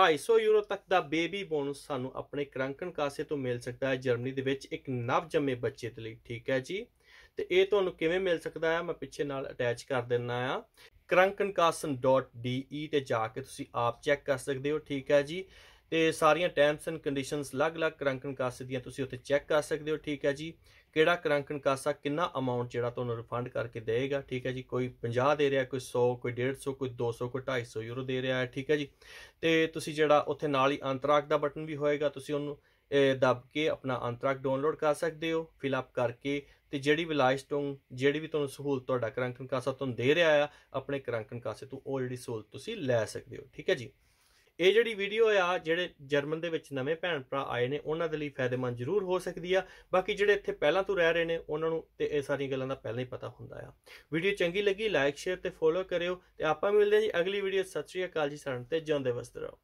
250 euro ਤੱਕ ਦਾ baby bonus ਸਾਨੂੰ ਆਪਣੇ ਕਰੰਕਨ ਕਾਸੇ ਤੋਂ ਮਿਲ ਸਕਦਾ ਹੈ ਜਰਮਨੀ ਦੇ ਵਿੱਚ ਇੱਕ ਨਵ ਜੰਮੇ ਬੱਚੇ ਦੇ ਲਈ ਠੀਕ ਹੈ ਜੀ ਤੇ ਇਹ ਤੁਹਾਨੂੰ ਕਿਵੇਂ ਮਿਲ ਸਕਦਾ ਹੈ ਮੈਂ ਪਿੱਛੇ ਨਾਲ ਅਟੈਚ ਕਰ ਦਿੰਨਾ ਆ ਕrankenkassen.de ਤੇ ਜਾ ਕੇ ਤੁਸੀਂ ਆਪ ਚੈੱਕ ਕਰ ਸਕਦੇ ਹੋ ਠੀਕ ਹੈ ਜੀ ਤੇ ਸਾਰੀਆਂ ਟਰਮਸ ਐਂਡ ਕੰਡੀਸ਼ਨਸ ਅਲੱਗ-ਅਲੱਗ ਕਰੰਕਨ ਕਾਸੇ ਦੀਆਂ ਤੁਸੀਂ ਉੱਥੇ ਚੈੱਕ ਕਰ ਸਕਦੇ ਹੋ ਠੀਕ ਹੈ ਜੀ ਕਿਹੜਾ ਕਰੰਕਨ ਕਾਸਾ ਕਿੰਨਾ ਅਮਾਉਂਟ ਜਿਹੜਾ ਤੁਹਾਨੂੰ ਰਿਫੰਡ ਕਰਕੇ ਦੇਵੇਗਾ ਠੀਕ ਹੈ ਜੀ ਕੋਈ 50 ਦੇ ਰਿਹਾ ਕੋਈ 100 ਕੋਈ 150 ਕੋਈ 200 ਕੋਈ 250 ਯੂਰੋ ਦੇ ਰਿਹਾ ਹੈ ਠੀਕ ਹੈ ਜੀ ਤੇ ਤੁਸੀਂ ਜਿਹੜਾ ਉੱਥੇ ਨਾਲ ਹੀ ਅੰਤਰਾਕ ਦਾ ਬਟਨ ਵੀ ਹੋਏਗਾ ਤੁਸੀਂ ਉਹਨੂੰ ਦਬ ਕੇ ਆਪਣਾ ਅੰਤਰਾਕ ਡਾਊਨਲੋਡ ਕਰ ਸਕਦੇ ਹੋ ਫਿਲ ਅਪ ਕਰਕੇ ਤੇ ਜਿਹੜੀ ਵੀ ਲਾਈਸਟੋਂ ਜਿਹੜੀ ਵੀ ਤੁਹਾਨੂੰ ਸਹੂਲਤ ਤੁਹਾਡਾ ਕਰੰਕਨ ਕਾਸਾ ਤੁਹਾਨੂੰ ਦੇ ਰਿਹਾ ਆ ਆਪਣੇ ਕਰੰਕਨ ਕਾਸੇ ਤੋਂ ਉਹ ਜਿਹੜੀ ਸਹੂਲਤ ਤੁਸੀਂ ਲੈ ਸਕਦੇ ਹੋ ਠੀਕ ਹੈ ਜੀ ਇਹ ਜਿਹੜੀ ਵੀਡੀਓ ਆ ਜਿਹੜੇ ਜਰਮਨ ਦੇ ਵਿੱਚ ਨਵੇਂ ਭੈਣ ਭਰਾ ਆਏ ਨੇ ਉਹਨਾਂ ਦੇ ਲਈ ਫਾਇਦੇਮੰਦ ਜ਼ਰੂਰ ਹੋ ਸਕਦੀ ਆ ਬਾਕੀ ਜਿਹੜੇ ਇੱਥੇ ਪਹਿਲਾਂ ਤੋਂ ਰਹਿ ਰਹੇ ਨੇ ਉਹਨਾਂ ਨੂੰ ਤੇ ਇਹ ਸਾਰੀਆਂ ਗੱਲਾਂ ਦਾ ਪਹਿਲਾਂ ਹੀ ਪਤਾ ਹੁੰਦਾ ਆ ਵੀਡੀਓ ਚੰਗੀ ਲੱਗੀ ਲਾਈਕ ਸ਼ੇਅਰ ਤੇ ਫੋਲੋ ਕਰਿਓ ਤੇ ਆਪਾਂ ਮਿਲਦੇ ਹਾਂ ਜੀ ਅਗਲੀ ਵੀਡੀਓ ਸਤਿ ਸ਼੍ਰੀ ਅਕਾਲ ਜੀ ਸਾਰਿਆਂ ਤੇ ਜਿਉਂਦੇ ਵਸਦੇ ਰਹੋ